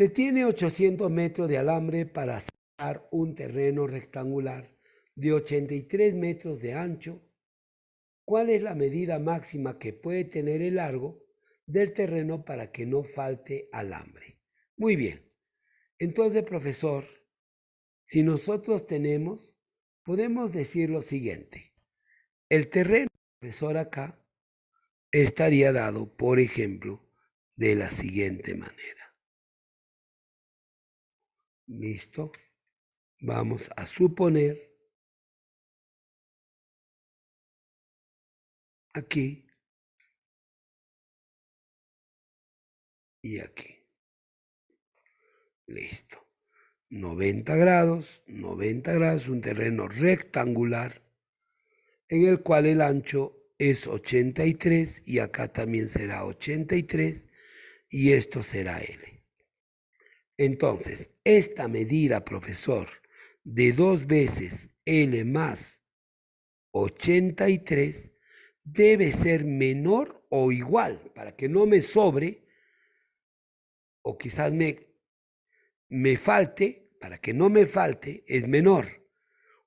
Se tiene 800 metros de alambre para cerrar un terreno rectangular de 83 metros de ancho. ¿Cuál es la medida máxima que puede tener el largo del terreno para que no falte alambre? Muy bien. Entonces, profesor, si nosotros tenemos, podemos decir lo siguiente. El terreno, profesor, acá estaría dado, por ejemplo, de la siguiente manera. Listo. Vamos a suponer aquí y aquí. Listo. 90 grados, 90 grados, un terreno rectangular en el cual el ancho es 83 y acá también será 83 y esto será L. Entonces, esta medida, profesor, de dos veces L más 83 debe ser menor o igual para que no me sobre o quizás me, me falte, para que no me falte, es menor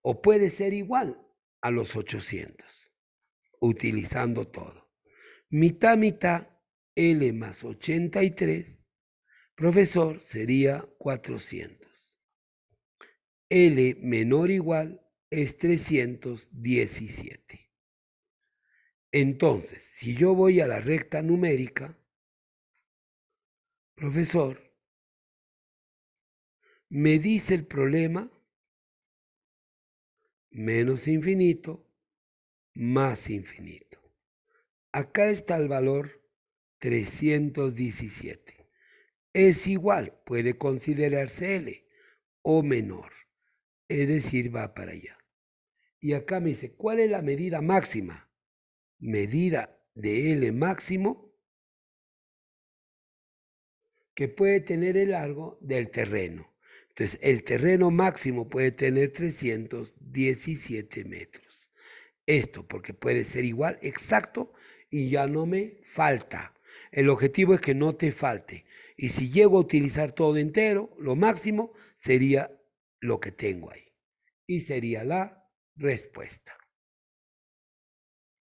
o puede ser igual a los 800, utilizando todo. Mitad, mitad, L más 83 Profesor sería 400. L menor o igual es 317. Entonces, si yo voy a la recta numérica, profesor, me dice el problema menos infinito más infinito. Acá está el valor 317 es igual, puede considerarse L o menor. Es decir, va para allá. Y acá me dice, ¿cuál es la medida máxima? Medida de L máximo que puede tener el largo del terreno. Entonces, el terreno máximo puede tener 317 metros. Esto porque puede ser igual, exacto, y ya no me falta. El objetivo es que no te falte. Y si llego a utilizar todo entero, lo máximo sería lo que tengo ahí. Y sería la respuesta.